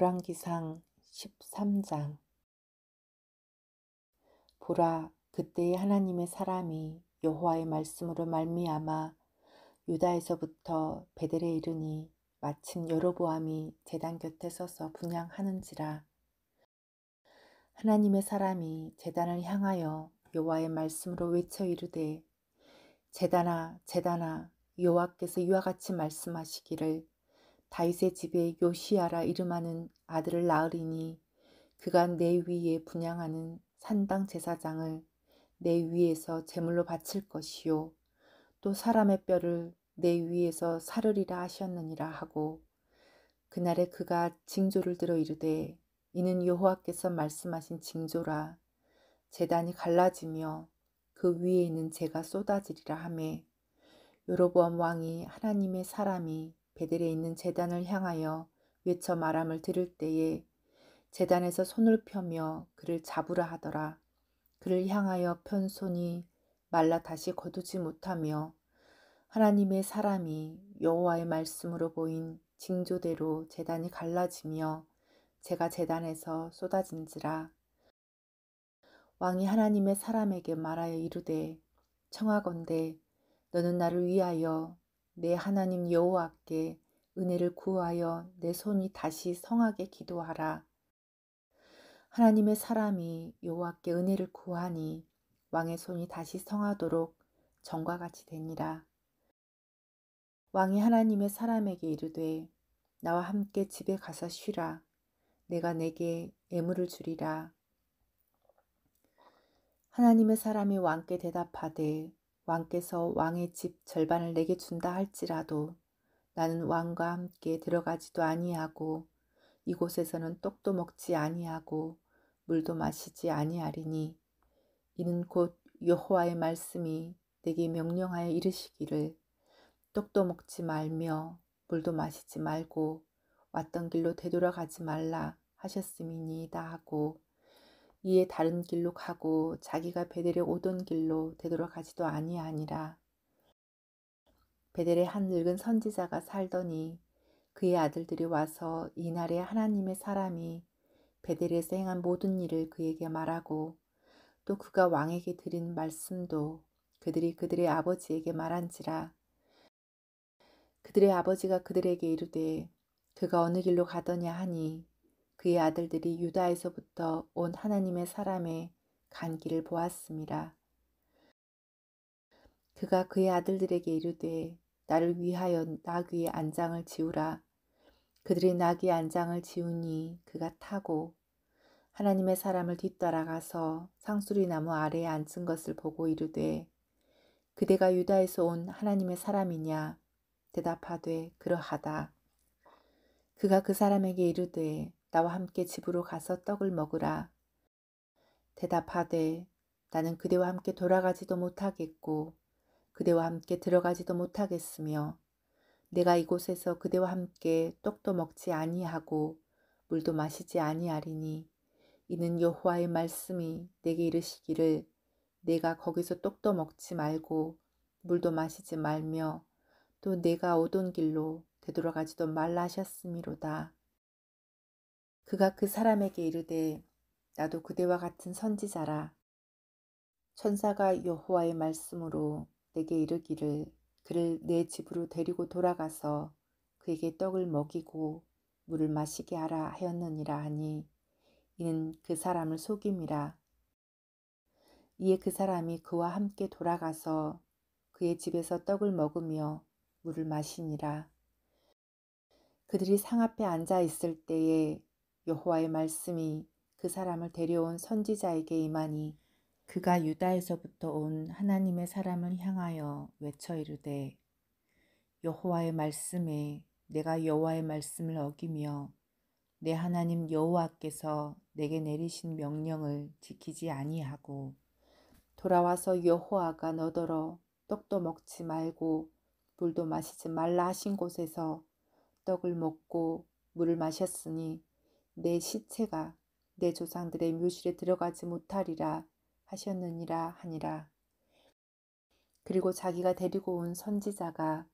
열왕기상 13장 보라 그때의 하나님의 사람이 여호와의 말씀으로 말미암아 유다에서부터 베델에 이르니 마침 여로보암이 제단 곁에 서서 분양하는지라 하나님의 사람이 제단을 향하여 여호와의 말씀으로 외쳐 이르되 제단아 제단아 여호와께서 이와 같이 말씀하시기를 다윗의 집에 요시아라 이름하는 아들을 낳으리니 그가 내 위에 분양하는 산당 제사장을 내 위에서 제물로 바칠 것이요 또 사람의 뼈를 내 위에서 사르리라 하셨느니라 하고 그날에 그가 징조를 들어 이르되 이는 여호와께서 말씀하신 징조라 재단이 갈라지며 그 위에 있는 재가 쏟아지리라 하매 여로보암 왕이 하나님의 사람이 베델에 있는 재단을 향하여 외쳐 말함을 들을 때에 재단에서 손을 펴며 그를 잡으라 하더라. 그를 향하여 편 손이 말라 다시 거두지 못하며 하나님의 사람이 여호와의 말씀으로 보인 징조대로 재단이 갈라지며 제가 재단에서 쏟아진지라. 왕이 하나님의 사람에게 말하여 이르되 청하건대 너는 나를 위하여 내 하나님 여호와께 은혜를 구하여 내 손이 다시 성하게 기도하라. 하나님의 사람이 여호와께 은혜를 구하니 왕의 손이 다시 성하도록 정과 같이 되니라. 왕이 하나님의 사람에게 이르되 나와 함께 집에 가서 쉬라. 내가 내게 애물을 주리라. 하나님의 사람이 왕께 대답하되 왕께서 왕의 집 절반을 내게 준다 할지라도 나는 왕과 함께 들어가지도 아니하고 이곳에서는 떡도 먹지 아니하고 물도 마시지 아니하리니 이는 곧 여호와의 말씀이 내게 명령하여 이르시기를 떡도 먹지 말며 물도 마시지 말고 왔던 길로 되돌아가지 말라 하셨음이니이다 하고 이에 다른 길로 가고 자기가 베델에 오던 길로 되돌아가지도 아니하니라. 베델에 한 늙은 선지자가 살더니 그의 아들들이 와서 이날의 하나님의 사람이 베델에서 행한 모든 일을 그에게 말하고 또 그가 왕에게 드린 말씀도 그들이 그들의 아버지에게 말한지라. 그들의 아버지가 그들에게 이르되 그가 어느 길로 가더냐 하니 그의 아들들이 유다에서부터 온 하나님의 사람의 간기를 보았습니다. 그가 그의 아들들에게 이르되 나를 위하여 나귀의 안장을 지우라. 그들이 나귀의 안장을 지우니 그가 타고 하나님의 사람을 뒤따라가서 상수리 나무 아래에 앉은 것을 보고 이르되 그대가 유다에서 온 하나님의 사람이냐 대답하되 그러하다. 그가 그 사람에게 이르되 나와 함께 집으로 가서 떡을 먹으라. 대답하되 나는 그대와 함께 돌아가지도 못하겠고 그대와 함께 들어가지도 못하겠으며 내가 이곳에서 그대와 함께 떡도 먹지 아니하고 물도 마시지 아니하리니 이는 여호와의 말씀이 내게 이르시기를 내가 거기서 떡도 먹지 말고 물도 마시지 말며 또 내가 오던 길로 되돌아가지도 말라 하셨음이로다. 그가 그 사람에게 이르되 나도 그대와 같은 선지자라 천사가 여호와의 말씀으로 내게 이르기를 그를 내 집으로 데리고 돌아가서 그에게 떡을 먹이고 물을 마시게 하라 하였느니라 하니 이는 그 사람을 속임이라 이에 그 사람이 그와 함께 돌아가서 그의 집에서 떡을 먹으며 물을 마시니라 그들이 상 앞에 앉아 있을 때에 여호와의 말씀이 그 사람을 데려온 선지자에게 임하니 그가 유다에서부터 온 하나님의 사람을 향하여 외쳐 이르되 여호와의 말씀에 내가 여호와의 말씀을 어기며 내 하나님 여호와께서 내게 내리신 명령을 지키지 아니하고 돌아와서 여호와가 너더러 떡도 먹지 말고 물도 마시지 말라 하신 곳에서 떡을 먹고 물을 마셨으니 내 시체가 내 조상들의 묘실에 들어가지 못하리라 하셨느니라 하니라. 그리고 자기가 데리고 온 선지자가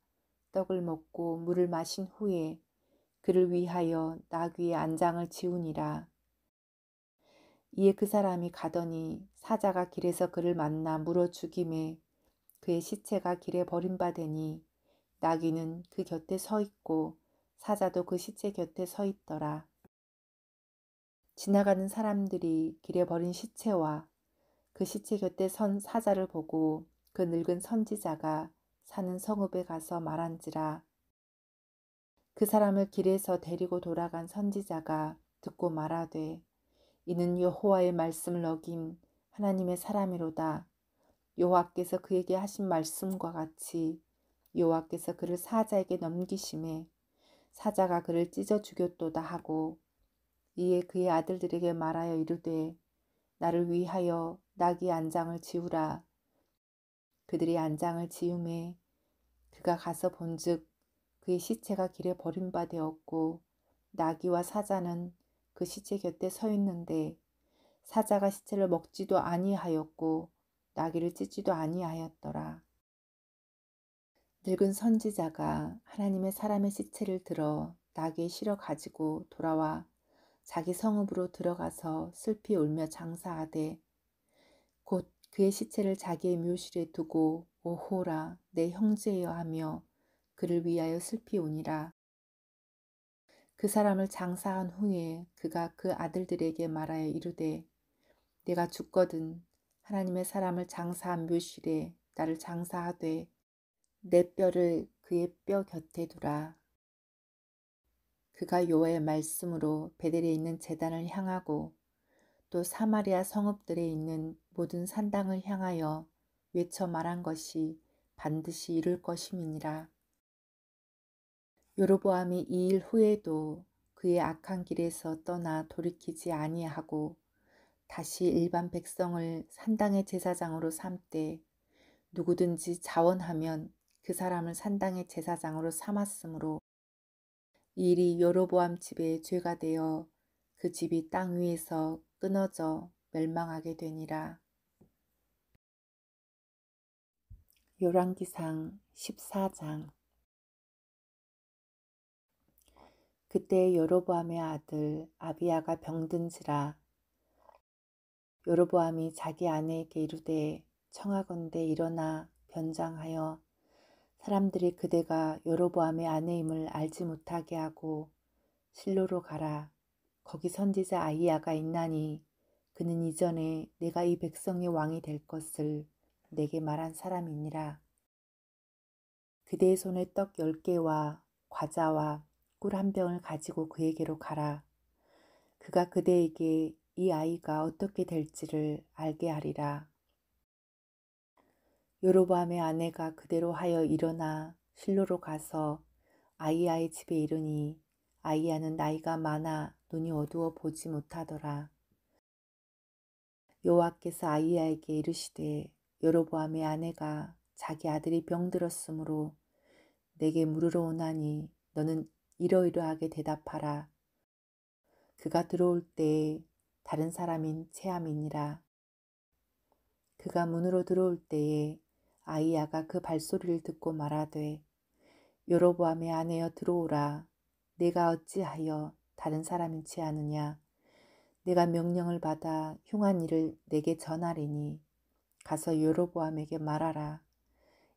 떡을 먹고 물을 마신 후에 그를 위하여 나귀의 안장을 지우니라. 이에 그 사람이 가더니 사자가 길에서 그를 만나 물어 죽임에 그의 시체가 길에 버림받으니 나귀는 그 곁에 서 있고 사자도 그 시체 곁에 서 있더라. 지나가는 사람들이 길에 버린 시체와 그 시체 곁에 선 사자를 보고 그 늙은 선지자가 사는 성읍에 가서 말한지라. 그 사람을 길에서 데리고 돌아간 선지자가 듣고 말하되 이는 여호와의 말씀을 어김 하나님의 사람이로다. 여호와께서 그에게 하신 말씀과 같이 여호와께서 그를 사자에게 넘기심에 사자가 그를 찢어 죽였도다 하고 이에 그의 아들들에게 말하여 이르되 나를 위하여 낙이 안장을 지우라. 그들이 안장을 지음에 그가 가서 본즉 그의 시체가 길에 버림바 되었고 나귀와 사자는 그 시체 곁에 서 있는데 사자가 시체를 먹지도 아니하였고 나귀를 찢지도 아니하였더라. 늙은 선지자가 하나님의 사람의 시체를 들어 나귀에 실어 가지고 돌아와 자기 성읍으로 들어가서 슬피 울며 장사하되 곧 그의 시체를 자기의 묘실에 두고 오호라 내 형제여 하며 그를 위하여 슬피 우니라. 그 사람을 장사한 후에 그가 그 아들들에게 말하여 이르되 내가 죽거든 하나님의 사람을 장사한 묘실에 나를 장사하되 내 뼈를 그의 뼈 곁에 두라. 그가 요의 말씀으로 베델에 있는 재단을 향하고 또 사마리아 성읍들에 있는 모든 산당을 향하여 외쳐 말한 것이 반드시 이룰 것임이니라. 요로보암이 이 일 후에도 그의 악한 길에서 떠나 돌이키지 아니하고 다시 일반 백성을 산당의 제사장으로 삼때 누구든지 자원하면 그 사람을 산당의 제사장으로 삼았으므로 일이 여로보암 집에 죄가 되어 그 집이 땅 위에서 끊어져 멸망하게 되니라. 열왕기상 14장 그때 여로보암의 아들 아비야가 병든지라 여로보암이 자기 아내에게 이르되 청하건대 일어나 변장하여 사람들이 그대가 여로보암의 아내임을 알지 못하게 하고 실로로 가라. 거기 선지자 아이야가 있나니 그는 이전에 내가 이 백성의 왕이 될 것을 내게 말한 사람이니라. 그대의 손에 떡 열개와 과자와 꿀 한 병을 가지고 그에게로 가라. 그가 그대에게 이 아이가 어떻게 될지를 알게 하리라. 요로보암의 아내가 그대로 하여 일어나 실로로 가서 아이아의 집에 이르니 아이아는 나이가 많아 눈이 어두워 보지 못하더라. 여호와께서 아이아에게 이르시되 요로보암의 아내가 자기 아들이 병들었으므로 내게 물으러 오나니 너는 이러이러하게 대답하라. 그가 들어올 때에 다른 사람인 체함이니라. 그가 문으로 들어올 때에 아이야가 그 발소리를 듣고 말하되 여로보암의 아내여 들어오라. 내가 어찌하여 다른 사람인지 아느냐. 내가 명령을 받아 흉한 일을 내게 전하리니 가서 여로보암에게 말하라.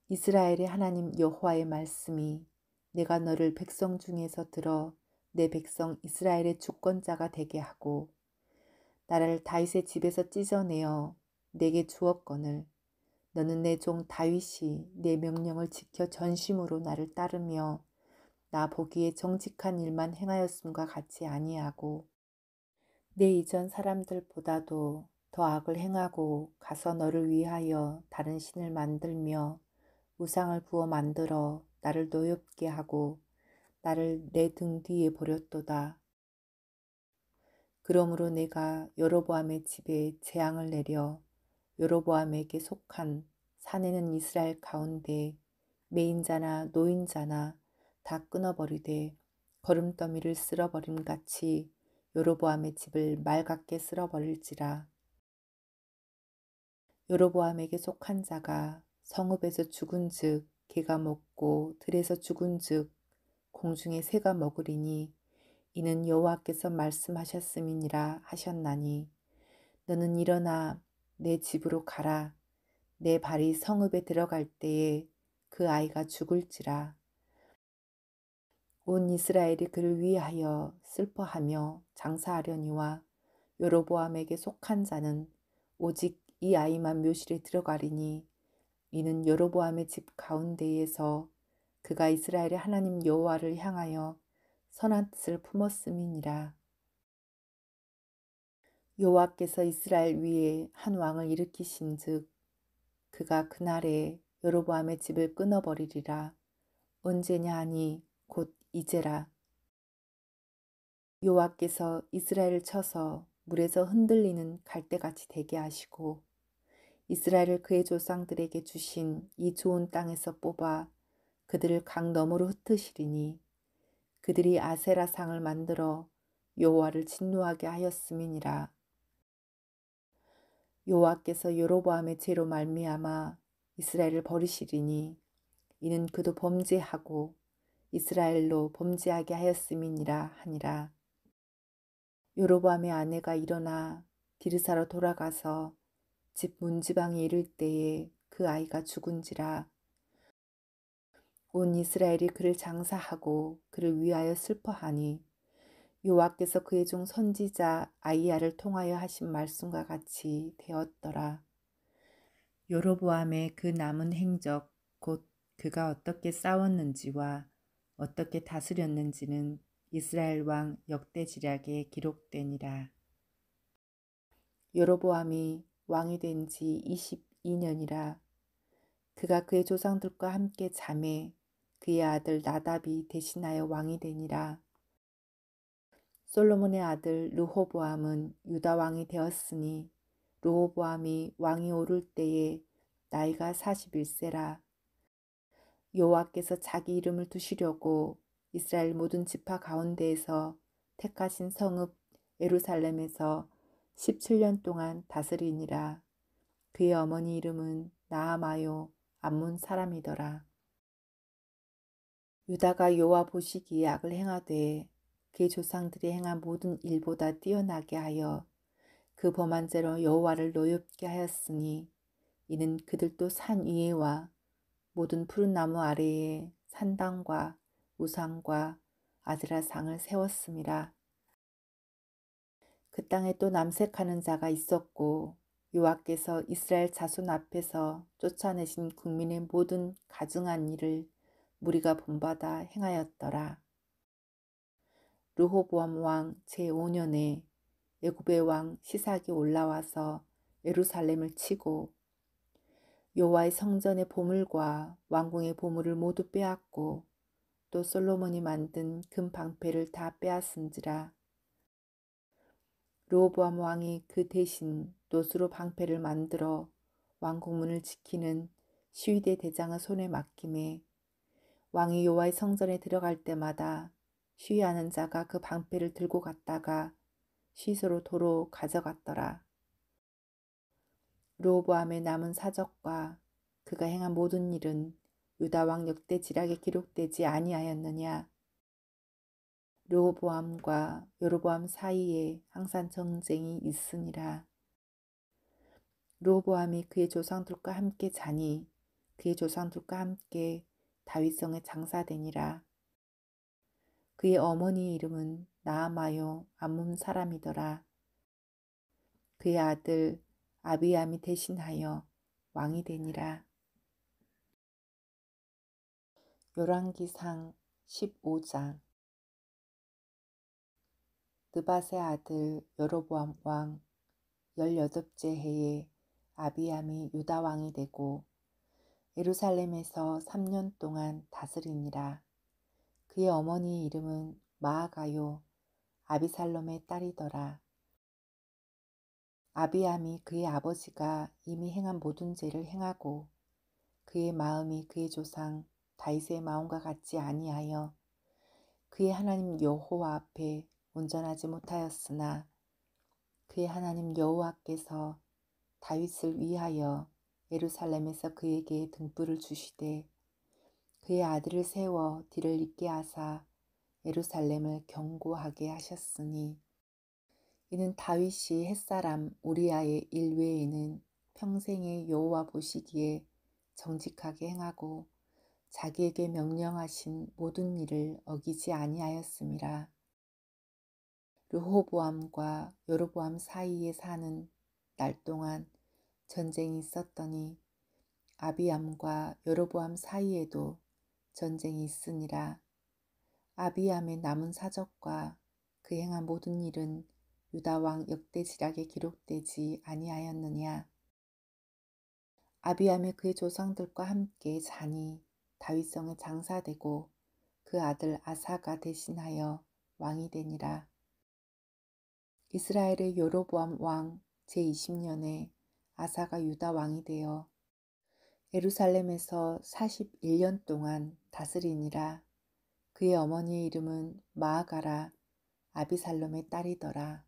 이스라엘의 하나님 여호와의 말씀이 내가 너를 백성 중에서 들어 내 백성 이스라엘의 주권자가 되게 하고 나를 다윗의 집에서 찢어내어 내게 주었거늘 너는 내 종 다윗이 내 명령을 지켜 전심으로 나를 따르며 나 보기에 정직한 일만 행하였음과 같이 아니하고 내 이전 사람들보다도 더 악을 행하고 가서 너를 위하여 다른 신을 만들며 우상을 부어 만들어 나를 노엽게 하고 나를 내 등 뒤에 버렸도다. 그러므로 내가 여로보암의 집에 재앙을 내려 여로보암에게 속한 사내는 이스라엘 가운데 매인자나 노인자나 다 끊어버리되 걸음더미를 쓸어버림 같이 여로보암의 집을 말갛게 쓸어버릴지라. 여로보암에게 속한 자가 성읍에서 죽은 즉 개가 먹고 들에서 죽은 즉 공중에 새가 먹으리니 이는 여호와께서 말씀하셨음이니라 하셨나니 너는 일어나 내 집으로 가라. 내 발이 성읍에 들어갈 때에 그 아이가 죽을지라. 온 이스라엘이 그를 위하여 슬퍼하며 장사하려니와 여로보암에게 속한 자는 오직 이 아이만 묘실에 들어가리니 이는 여로보암의 집 가운데에서 그가 이스라엘의 하나님 여호와를 향하여 선한 뜻을 품었음이니라. 여호와께서 이스라엘 위에 한 왕을 일으키신즉 그가 그날에 여로보암의 집을 끊어버리리라 언제냐 하니 곧 이제라 여호와께서 이스라엘을 쳐서 물에서 흔들리는 갈대같이 되게 하시고 이스라엘을 그의 조상들에게 주신 이 좋은 땅에서 뽑아 그들을 강 너머로 흩으시리니 그들이 아세라상을 만들어 여호와를 진노하게 하였음이니라. 여호와께서 여로보암의 죄로 말미암아 이스라엘을 버리시리니 이는 그도 범죄하고 이스라엘로 범죄하게 하였음이니라 하니라. 여로보암의 아내가 일어나 디르사로 돌아가서 집 문지방에 이를 때에 그 아이가 죽은지라 온 이스라엘이 그를 장사하고 그를 위하여 슬퍼하니 요하께서 그의 종 선지자 아이야를 통하여 하신 말씀과 같이 되었더라. 여로보암의 그 남은 행적 곧 그가 어떻게 싸웠는지와 어떻게 다스렸는지는 이스라엘 왕 역대지략에 기록되니라. 여로보암이 왕이 된 지 22년이라 그가 그의 조상들과 함께 자매 그의 아들 나답이 대신하여 왕이 되니라. 솔로몬의 아들 르호보암은 유다 왕이 되었으니 르호보암이 왕이 오를 때에 나이가 41세라. 여호와께서 자기 이름을 두시려고 이스라엘 모든 지파 가운데에서 택하신 성읍 예루살렘에서 17년 동안 다스리니라. 그의 어머니 이름은 나아마요 암문 사람이더라. 유다가 요와 보시기에 악을 행하되 그 조상들이 행한 모든 일보다 뛰어나게 하여 그 범한 죄로 여호와를 노엽게 하였으니 이는 그들도 산 위에와 모든 푸른 나무 아래에 산당과 우상과 아드라상을 세웠습니다. 그 땅에 또 남색하는 자가 있었고 요하께서 이스라엘 자손 앞에서 쫓아내신 국민의 모든 가증한 일을 무리가 본받아 행하였더라. 르호보암 왕 제5년에 애굽의 왕 시삭이 올라와서 예루살렘을 치고 요와의 성전의 보물과 왕궁의 보물을 모두 빼앗고 또 솔로몬이 만든 금 방패를 다 빼앗은지라 르호보암 왕이 그 대신 노수로 방패를 만들어 왕궁문을 지키는 시위대 대장의 손에 맡김에 왕이 요와의 성전에 들어갈 때마다 쉬하는 자가 그 방패를 들고 갔다가 시스로 도로 가져갔더라. 로보암의 남은 사적과 그가 행한 모든 일은 유다 왕 역대 지략에 기록되지 아니하였느냐. 로보암과요로보암 사이에 항상 정쟁이 있으니라. 로보암이 그의 조상들과 함께 자니 그의 조상들과 함께 다윗성에 장사되니라. 그의 어머니 이름은 나아마요 암몬 사람이더라. 그의 아들 아비암이 대신하여 왕이 되니라. 열왕기상 15장 느밧의 아들 여로보암 왕1 8덟째 해에 아비암이 유다 왕이 되고 예루살렘에서 3년 동안 다스리니라. 그의 어머니의 이름은 마아가요 아비살롬의 딸이더라. 아비암이 그의 아버지가 이미 행한 모든 죄를 행하고 그의 마음이 그의 조상 다윗의 마음과 같지 아니하여 그의 하나님 여호와 앞에 온전하지 못하였으나 그의 하나님 여호와께서 다윗을 위하여 예루살렘에서 그에게 등불을 주시되 그의 아들을 세워 뒤를 잇게 하사 예루살렘을 경고하게 하셨으니 이는 다윗이 햇사람 우리아의 일외에는 평생에 여호와 보시기에 정직하게 행하고 자기에게 명령하신 모든 일을 어기지 아니하였습이라 르호보암과 여로보암 사이에 사는 날 동안 전쟁이 있었더니 아비암과 여로보암 사이에도 전쟁이 있으니라. 아비암의 남은 사적과 그 행한 모든 일은 유다 왕 역대지략에 기록되지 아니하였느냐. 아비암의 그의 조상들과 함께 잔이 다윗성에 장사되고 그 아들 아사가 대신하여 왕이 되니라. 이스라엘의 여로보암 왕 제20년에 아사가 유다 왕이 되어 예루살렘에서 41년 동안 다스리니라. 그의 어머니의 이름은 마아가라 아비살롬의 딸이더라.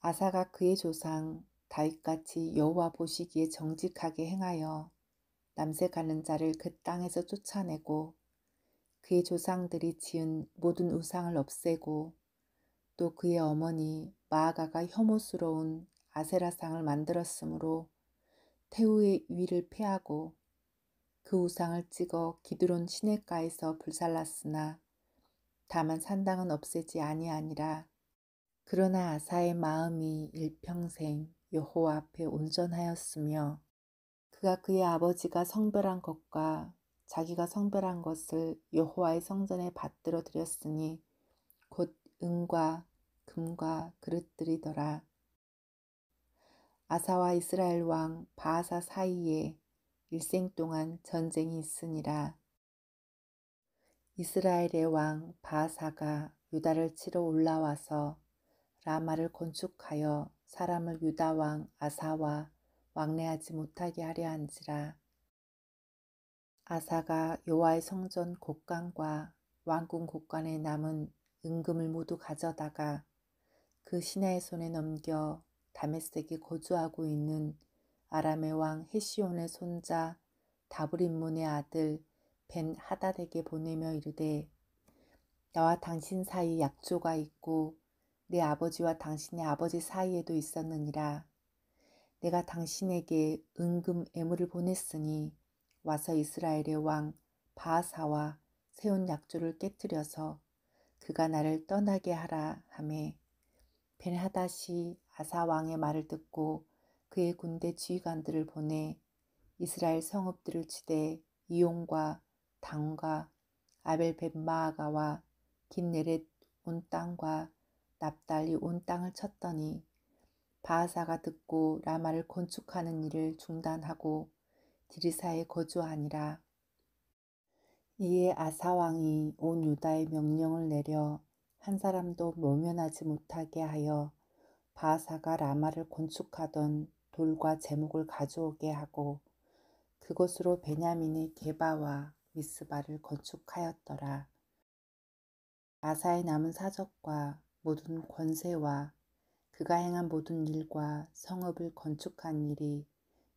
아사가 그의 조상 다윗같이 여호와 보시기에 정직하게 행하여 남색하는 자를 그 땅에서 쫓아내고 그의 조상들이 지은 모든 우상을 없애고 또 그의 어머니 마아가가 혐오스러운 아세라상을 만들었으므로 태우의 위를 패하고 그 우상을 찍어 기드론 시내가에서 불살랐으나 다만 산당은 없애지 아니하니라. 그러나 아사의 마음이 일평생 여호와 앞에 온전하였으며 그가 그의 아버지가 성별한 것과 자기가 성별한 것을 여호와의 성전에 받들어 드렸으니 곧 은과 금과 그릇들이더라. 아사와 이스라엘 왕 바하사 사이에 일생 동안 전쟁이 있으니라. 이스라엘의 왕 바하사가 유다를 치러 올라와서 라마를 건축하여 사람을 유다 왕 아사와 왕래하지 못하게 하려 한지라. 아사가 요와의 성전 곡간과 왕궁 곡간에 남은 은금을 모두 가져다가 그 신하의 손에 넘겨 다메섹에 거주하고 있는 아람의 왕 헤시온의 손자 다브린문의 아들 벤 하닷에게 보내며 이르되 나와 당신 사이 약조가 있고 내 아버지와 당신의 아버지 사이에도 있었느니라. 내가 당신에게 은금 애물을 보냈으니 와서 이스라엘의 왕 바하사와 세운 약조를 깨뜨려서 그가 나를 떠나게 하라 하매 벤하닷이 아사 왕의 말을 듣고 그의 군대 지휘관들을 보내 이스라엘 성읍들을 치되 이용과 당과 아벨벳마아가와 긴네렛 온 땅과 납달리 온 땅을 쳤더니 바하사가 듣고 라마를 건축하는 일을 중단하고 디리사에 거주하니라. 이에 아사왕이 온 유다의 명령을 내려 한 사람도 모면하지 못하게 하여 바하사가 라마를 건축하던 돌과 제목을 가져오게 하고 그것으로 베냐민이 게바와 미스바를 건축하였더라. 바사의 남은 사적과 모든 권세와 그가 행한 모든 일과 성읍을 건축한 일이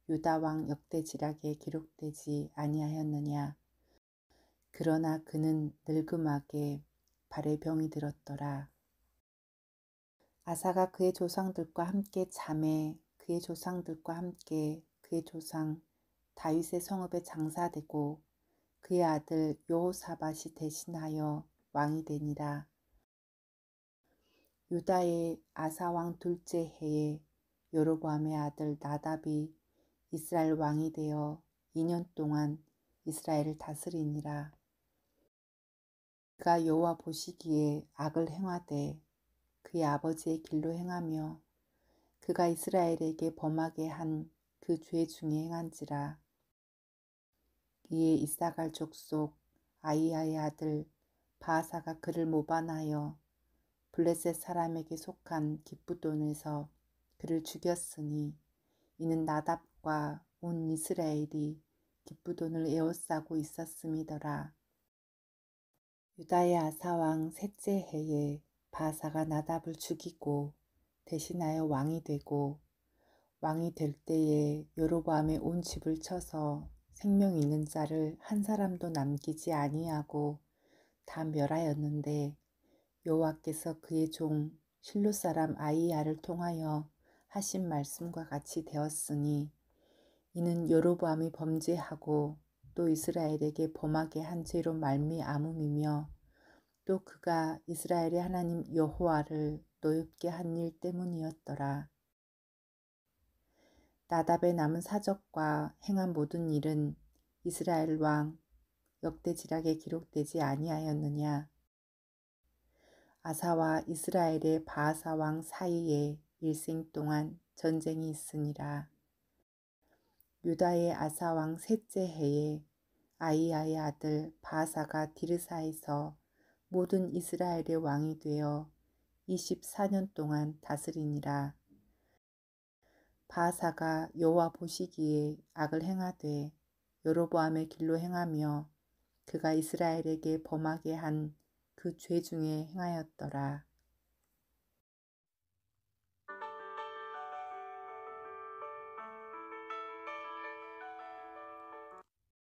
유다왕 역대지락에 기록되지 아니하였느냐. 그러나 그는 늙음하게 발에 병이 들었더라. 아사가 그의 조상들과 함께 잠에 그의 조상들과 함께 그의 조상 다윗의 성읍에 장사되고 그의 아들 요호사밭이 대신하여 왕이 되니라. 유다의 아사왕 둘째 해에 여로보암의 아들 나답이 이스라엘 왕이 되어 2년 동안 이스라엘을 다스리니라. 그가 여호와 보시기에 악을 행하되 그의 아버지의 길로 행하며 그가 이스라엘에게 범하게 한 그 죄 중에 행한지라. 이에 이사갈 족속 아이아의 아들 바사가 하 그를 모반하여 블레셋 사람에게 속한 기쁘돈에서 그를 죽였으니 이는 나답과 온 이스라엘이 기쁘돈을 에워싸고 있었음이더라. 유다의 아사왕 셋째 해에 바사가 나답을 죽이고 대신하여 왕이 되고 왕이 될 때에 여로보암의 온 집을 쳐서 생명 있는 자를 한 사람도 남기지 아니하고 다 멸하였는데 여호와께서 그의 종 실로 사람 아이야를 통하여 하신 말씀과 같이 되었으니 이는 여로보암이 범죄하고 또 이스라엘에게 범하게 한 죄로 말미암음이며 또 그가 이스라엘의 하나님 여호와를 노엽게 한 일 때문이었더라. 나답의 남은 사적과 행한 모든 일은 이스라엘 왕 역대지락에 기록되지 아니하였느냐. 아사와 이스라엘의 바하사 왕 사이에 일생 동안 전쟁이 있으니라. 유다의 아사 왕 셋째 해에 아이아의 아들 바하사가 디르사에서 모든 이스라엘의 왕이 되어 24년 동안 다스리니라. 바사가 여호와 보시기에 악을 행하되 여로보암의 길로 행하며 그가 이스라엘에게 범하게 한 그 죄 중에 행하였더라.